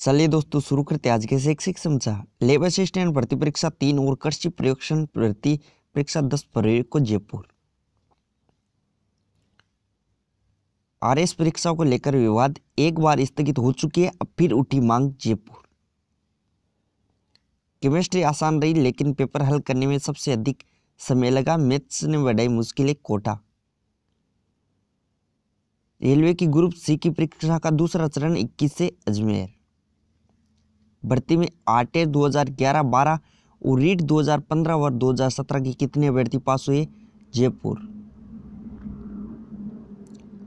चलिए दोस्तों शुरू करते हैं आज के शैक्षिक समाचार लेबर असिस्टेंट भर्ती परीक्षा तीन और कृषि प्रयोगशन भर्ती परीक्षा दस फरवरी को जयपुर आर एस परीक्षा को लेकर विवाद एक बार स्थगित हो चुकी है अब फिर उठी मांग जयपुर केमिस्ट्री आसान रही लेकिन पेपर हल करने में सबसे अधिक समय लगा मैथ्स ने बढ़ाई मुश्किलें कोटा रेलवे की ग्रुप सी की परीक्षा का दूसरा चरण 21 से अजमेर भर्ती में आटे 2011-12 और रीट 2015 और 2017 की कितने अभ्यर्थी पास हुए जयपुर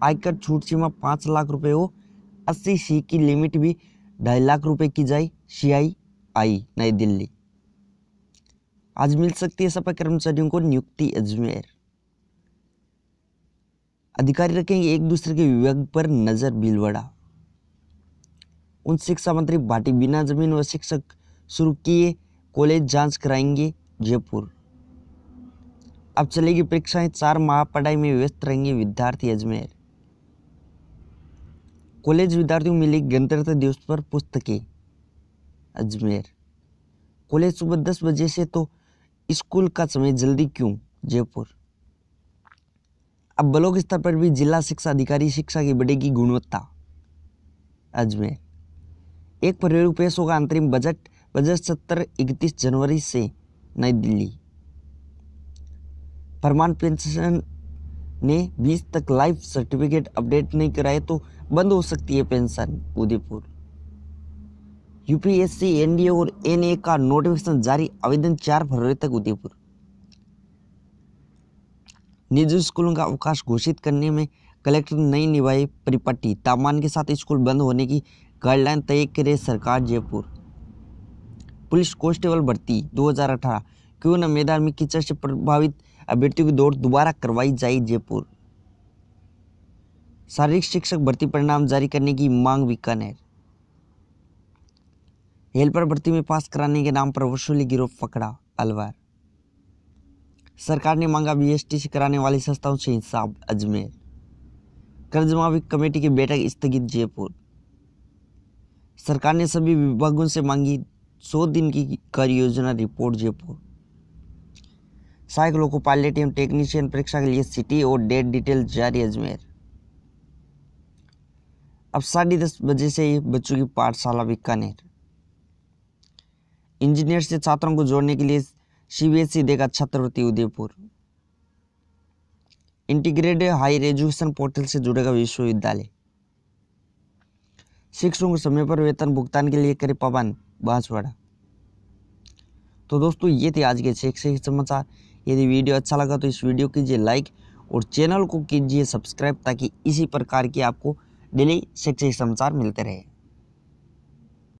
आयकर छूट सीमा पाँच लाख रुपए हो अस्सी सी की लिमिट भी ढाई लाख रुपए की जाए सी आई आई नई दिल्ली आज मिल सकती है सपा कर्मचारियों को नियुक्ति अजमेर अधिकारी रखेंगे एक दूसरे के विभाग पर नजर बिलवड़ा उन शिक्षा मंत्री भाटी बिना जमीन व शिक्षक शुरू किए कॉलेज जांच कराएंगे जयपुर अब चलेगी परीक्षाएं चार माह पढ़ाई में व्यस्त रहेंगे विद्यार्थी अजमेर कॉलेज विद्यार्थियों मिली गणतंत्र दिवस पर पुस्तकें अजमेर कॉलेज सुबह दस बजे से तो स्कूल का समय जल्दी क्यों जयपुर अब ब्लॉक स्तर पर भी जिला शिक्षा अधिकारी शिक्षा की बढ़ेगी गुणवत्ता अजमेर एक फरवरी को पेश होगा अंतरिम बजट बजट सत्र इकतीस जनवरी से नई दिल्ली फरमान पेंशन ने 20 तक लाइफ सर्टिफिकेट अपडेट नहीं कराए तो बंद हो सकती है पेंशन उदयपुर यूपीएससी एनडीए और एन का नोटिफिकेशन जारी आवेदन चार फरवरी तक उदयपुर निजी स्कूलों का अवकाश घोषित करने में कलेक्टर नहीं निभाई परिपट्टी तापमान के साथ स्कूल बंद होने की गाइडलाइन तय करे सरकार जयपुर पुलिस कांस्टेबल भर्ती 2018 क्यों न मैदान में कीचड़ से प्रभावित अभ्यर्थियों की दौड़ दोबारा करवाई जाए जयपुर शारीरिक शिक्षक भर्ती परिणाम जारी करने की मांग बीकानेर हेल्पर भर्ती में पास कराने के नाम पर वसूली गिरोह पकड़ा अलवर सरकार ने मांगा बीएसटी से कराने वाली संस्थाओं से हिसाब अजमेर कर्ज माफी कमेटी की बैठक स्थगित जयपुर सरकार ने सभी विभागों से मांगी सौ दिन की कार्य योजना रिपोर्ट जयपुर सहायक लोको पायलट एवं टेक्नीशियन परीक्षा के लिए सिटी और डेट डिटेल जारी अजमेर अब साढ़े दस बजे से ही बच्चों की पाठशाला बीकानेर इंजीनियर से छात्रों को जोड़ने के लिए सीबीएसई देगा छात्रवृत्ति Udaipur integrated higher education portal से जुड़ेगा विश्वविद्यालय शिक्षकों को समय पर वेतन भुगतान के लिए करे पाबंद बांसवाड़ा तो दोस्तों ये थे आज के शैक्षिक समाचार यदि वीडियो अच्छा लगा तो इस वीडियो कीजिए लाइक और चैनल को कीजिए सब्सक्राइब ताकि इसी प्रकार की आपको डेली शैक्षिक समाचार मिलते रहे